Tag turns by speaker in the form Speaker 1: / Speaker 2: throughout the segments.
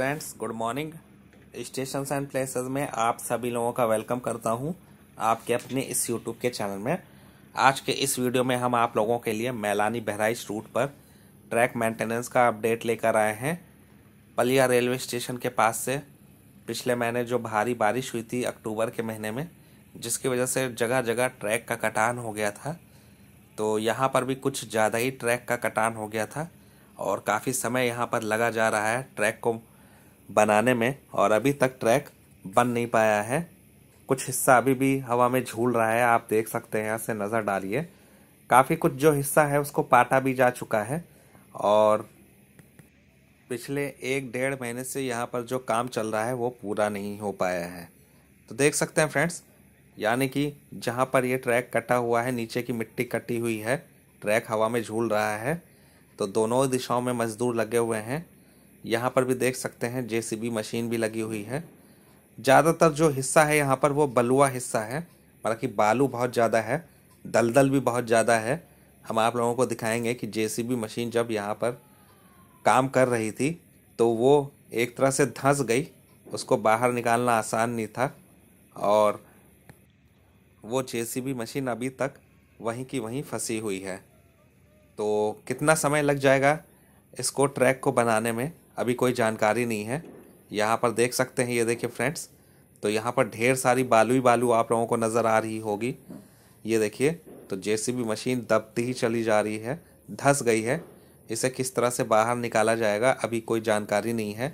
Speaker 1: friends good morning station and places में आप सभी लोगों का वेलकम करता हूं आपके अपने इस यूट्यूब के चैनल में आज के इस वीडियो में हम आप लोगों के लिए मैलानी बहराइच रूट पर ट्रैक मेंटेनेंस का अपडेट लेकर आए हैं पलिया रेलवे स्टेशन के पास से पिछले महीने जो भारी बारिश हुई थी अक्टूबर के महीने में जिसकी वजह से जगह जगह ट्रैक का कटान हो गया था तो यहाँ पर भी कुछ ज़्यादा ही ट्रैक का कटान हो गया था और काफ़ी समय यहाँ पर लगा जा रहा है ट्रैक को बनाने में और अभी तक ट्रैक बन नहीं पाया है कुछ हिस्सा अभी भी हवा में झूल रहा है आप देख सकते हैं यहाँ से नज़र डालिए काफ़ी कुछ जो हिस्सा है उसको पाटा भी जा चुका है और पिछले एक डेढ़ महीने से यहाँ पर जो काम चल रहा है वो पूरा नहीं हो पाया है तो देख सकते हैं फ्रेंड्स यानी कि जहाँ पर ये ट्रैक कटा हुआ है नीचे की मिट्टी कटी हुई है ट्रैक हवा में झूल रहा है तो दोनों दिशाओं में मजदूर लगे हुए हैं यहाँ पर भी देख सकते हैं जेसीबी मशीन भी लगी हुई है ज़्यादातर जो हिस्सा है यहाँ पर वो बलुआ हिस्सा है कि बालू बहुत ज़्यादा है दलदल भी बहुत ज़्यादा है हम आप लोगों को दिखाएंगे कि जेसीबी मशीन जब यहाँ पर काम कर रही थी तो वो एक तरह से धंस गई उसको बाहर निकालना आसान नहीं था और वो जे मशीन अभी तक वहीं की वहीं फंसी हुई है तो कितना समय लग जाएगा इसको ट्रैक को बनाने में अभी कोई जानकारी नहीं है यहाँ पर देख सकते हैं ये देखिए फ्रेंड्स तो यहाँ पर ढेर सारी बालू ही बालू आप लोगों को नज़र आ रही होगी ये देखिए तो जेसीबी मशीन दबती ही चली जा रही है धस गई है इसे किस तरह से बाहर निकाला जाएगा अभी कोई जानकारी नहीं है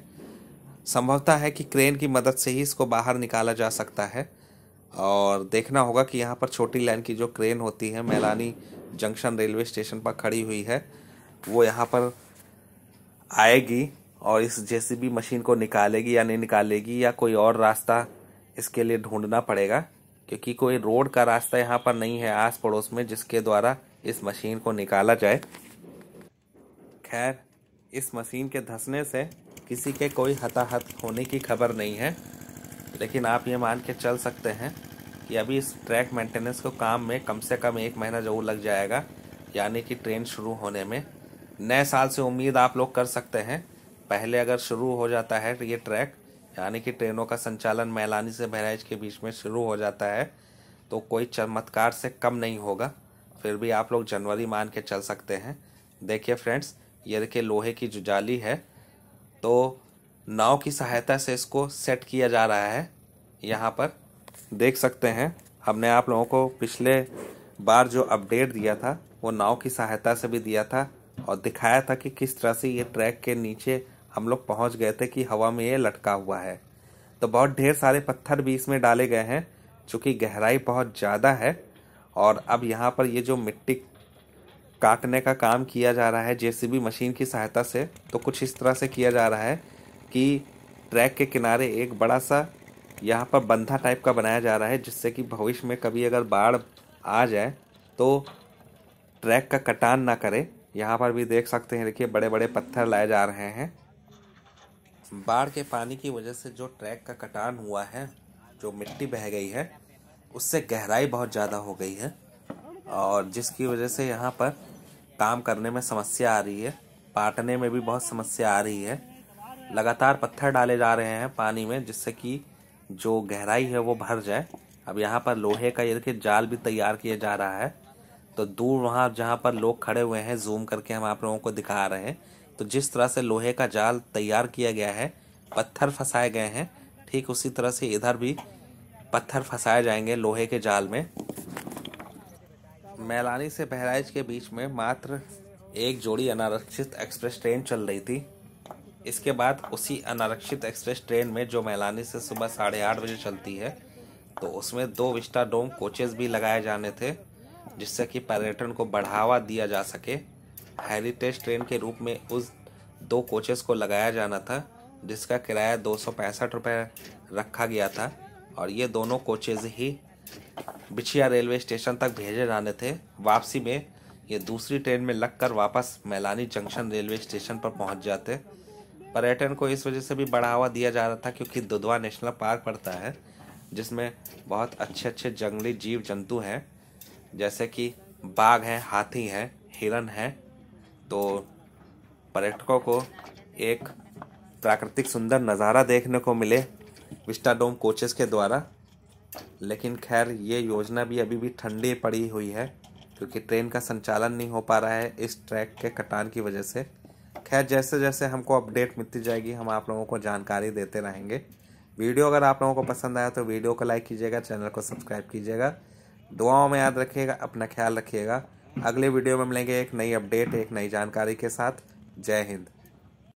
Speaker 1: संभवतः है कि क्रेन की मदद से ही इसको बाहर निकाला जा सकता है और देखना होगा कि यहाँ पर छोटी लाइन की जो क्रेन होती है मैलानी जंक्शन रेलवे स्टेशन पर खड़ी हुई है वो यहाँ पर आएगी और इस जेसीबी मशीन को निकालेगी या नहीं निकालेगी या कोई और रास्ता इसके लिए ढूंढना पड़ेगा क्योंकि कोई रोड का रास्ता यहाँ पर नहीं है आस पड़ोस में जिसके द्वारा इस मशीन को निकाला जाए खैर इस मशीन के धंसने से किसी के कोई हताहत होने की खबर नहीं है लेकिन आप ये मान के चल सकते हैं कि अभी इस ट्रैक मेंटेनेंस को काम में कम से कम एक महीना जरूर लग जाएगा यानी कि ट्रेन शुरू होने में नए साल से उम्मीद आप लोग कर सकते हैं पहले अगर शुरू हो जाता है ये ट्रैक यानी कि ट्रेनों का संचालन मैलानी से बहराइच के बीच में शुरू हो जाता है तो कोई चमत्कार से कम नहीं होगा फिर भी आप लोग जनवरी मान के चल सकते हैं देखिए फ्रेंड्स ये देखिए लोहे की जो जाली है तो नाव की सहायता से इसको सेट किया जा रहा है यहाँ पर देख सकते हैं हमने आप लोगों को पिछले बार जो अपडेट दिया था वो नाव की सहायता से भी दिया था और दिखाया था कि किस तरह से ये ट्रैक के नीचे हम लोग पहुंच गए थे कि हवा में ये लटका हुआ है तो बहुत ढेर सारे पत्थर भी इसमें डाले गए हैं चूँकि गहराई बहुत ज़्यादा है और अब यहाँ पर ये जो मिट्टी काटने का काम किया जा रहा है जेसीबी मशीन की सहायता से तो कुछ इस तरह से किया जा रहा है कि ट्रैक के किनारे एक बड़ा सा यहाँ पर बंधा टाइप का बनाया जा रहा है जिससे कि भविष्य में कभी अगर बाढ़ आ जाए तो ट्रैक का कटान ना करे यहाँ पर भी देख सकते हैं देखिए बड़े बड़े पत्थर लाए जा रहे हैं बाढ़ के पानी की वजह से जो ट्रैक का कटान हुआ है जो मिट्टी बह गई है उससे गहराई बहुत ज़्यादा हो गई है और जिसकी वजह से यहाँ पर काम करने में समस्या आ रही है पाटने में भी बहुत समस्या आ रही है लगातार पत्थर डाले जा रहे हैं पानी में जिससे कि जो गहराई है वो भर जाए अब यहाँ पर लोहे का ये जाल भी तैयार किया जा रहा है तो दूर वहाँ जहाँ पर लोग खड़े हुए हैं जूम करके हम आप लोगों को दिखा रहे हैं तो जिस तरह से लोहे का जाल तैयार किया गया है पत्थर फंसाए गए हैं ठीक उसी तरह से इधर भी पत्थर फंसाए जाएंगे लोहे के जाल में मैलानी से बहराइच के बीच में मात्र एक जोड़ी अनारक्षित एक्सप्रेस ट्रेन चल रही थी इसके बाद उसी अनारक्षित एक्सप्रेस ट्रेन में जो मैलानी से सुबह साढ़े आठ बजे चलती है तो उसमें दो विस्टा डोम कोचेज भी लगाए जाने थे जिससे कि पर्यटन को बढ़ावा दिया जा सके हेरिटेज ट्रेन के रूप में उस दो कोचेस को लगाया जाना था जिसका किराया दो सौ पैंसठ रुपये रखा गया था और ये दोनों कोचेज ही बिछिया रेलवे स्टेशन तक भेजे जाने थे वापसी में ये दूसरी ट्रेन में लगकर वापस मैलानी जंक्शन रेलवे स्टेशन पर पहुंच जाते पर्यटन को इस वजह से भी बढ़ावा दिया जा रहा था क्योंकि दुधवा नेशनल पार्क पड़ता है जिसमें बहुत अच्छे अच्छे जंगली जीव जंतु हैं जैसे कि बाघ हैं हाथी हैं हिरन हैं तो पर्यटकों को एक प्राकृतिक सुंदर नज़ारा देखने को मिले विस्टाडोम कोचेस के द्वारा लेकिन खैर ये योजना भी अभी भी ठंडी पड़ी हुई है क्योंकि ट्रेन का संचालन नहीं हो पा रहा है इस ट्रैक के कटान की वजह से खैर जैसे जैसे हमको अपडेट मिलती जाएगी हम आप लोगों को जानकारी देते रहेंगे वीडियो अगर आप लोगों को पसंद आया तो वीडियो को लाइक कीजिएगा चैनल को सब्सक्राइब कीजिएगा दुआओं में याद रखिएगा अपना ख्याल रखिएगा अगले वीडियो में मिलेंगे एक नई अपडेट एक नई जानकारी के साथ जय हिंद